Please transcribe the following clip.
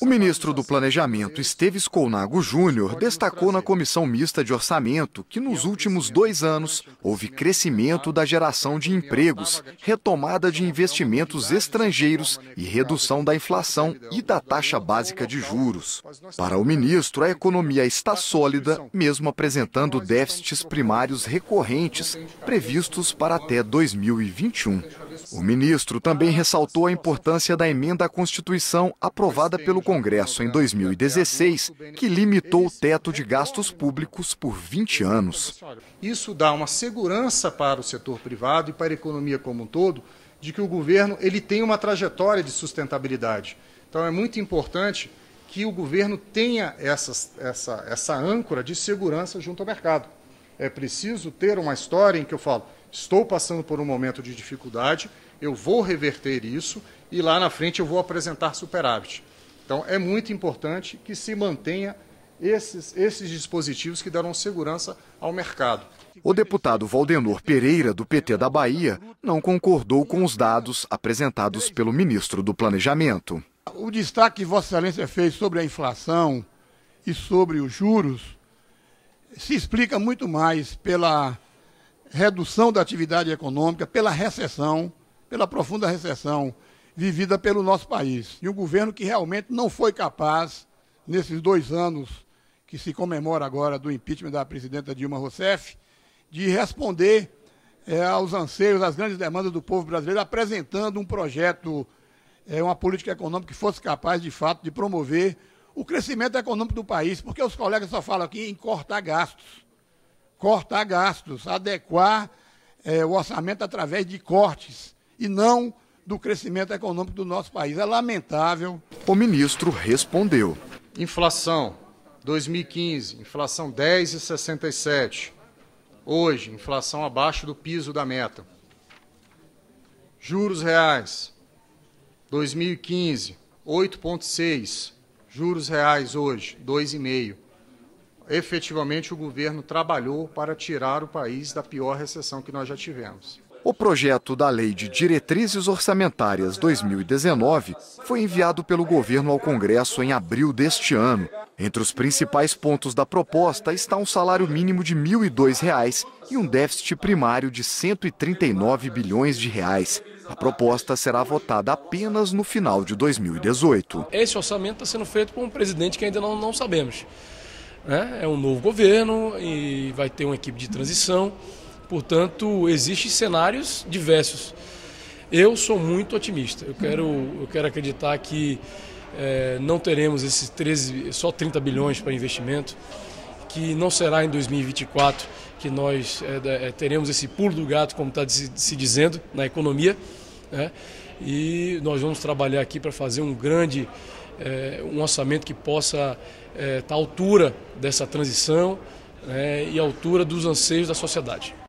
O ministro do Planejamento, Esteves Colnago Júnior, destacou na comissão mista de orçamento que nos é últimos dois anos houve crescimento da geração de empregos, retomada de investimentos estrangeiros e redução da inflação e da taxa básica de juros. Para o ministro, a economia está sólida, mesmo apresentando déficits primários recorrentes previstos para até 2021. O ministro também ressaltou a importância da emenda à Constituição aprovada pelo Congresso em 2016, que limitou o teto de gastos públicos por 20 anos. Isso dá uma segurança para o setor privado e para a economia como um todo de que o governo ele tem uma trajetória de sustentabilidade. Então é muito importante que o governo tenha essas, essa, essa âncora de segurança junto ao mercado é preciso ter uma história em que eu falo, estou passando por um momento de dificuldade, eu vou reverter isso e lá na frente eu vou apresentar superávit. Então, é muito importante que se mantenha esses, esses dispositivos que darão segurança ao mercado. O deputado Valdenor Pereira, do PT da Bahia, não concordou com os dados apresentados pelo ministro do Planejamento. O destaque que Vossa Excelência fez sobre a inflação e sobre os juros se explica muito mais pela redução da atividade econômica, pela recessão, pela profunda recessão vivida pelo nosso país. E um governo que realmente não foi capaz, nesses dois anos que se comemora agora do impeachment da presidenta Dilma Rousseff, de responder é, aos anseios, às grandes demandas do povo brasileiro, apresentando um projeto, é, uma política econômica que fosse capaz, de fato, de promover o crescimento econômico do país, porque os colegas só falam aqui em cortar gastos. Cortar gastos, adequar é, o orçamento através de cortes e não do crescimento econômico do nosso país. É lamentável. O ministro respondeu. Inflação 2015, inflação 10,67. Hoje, inflação abaixo do piso da meta. Juros reais 2015, 8,6. Juros reais hoje, 2,5. Efetivamente, o governo trabalhou para tirar o país da pior recessão que nós já tivemos. O projeto da Lei de Diretrizes Orçamentárias 2019 foi enviado pelo governo ao Congresso em abril deste ano. Entre os principais pontos da proposta está um salário mínimo de R$ 1.002 e um déficit primário de R$ 139 bilhões de reais. A proposta será votada apenas no final de 2018. Esse orçamento está sendo feito por um presidente que ainda não, não sabemos. Né? É um novo governo e vai ter uma equipe de transição. Portanto, existem cenários diversos. Eu sou muito otimista. Eu quero, eu quero acreditar que é, não teremos esses 13, só 30 bilhões para investimento que não será em 2024 que nós é, é, teremos esse pulo do gato, como está se dizendo, na economia. Né? E nós vamos trabalhar aqui para fazer um grande é, um orçamento que possa estar é, tá à altura dessa transição né? e à altura dos anseios da sociedade.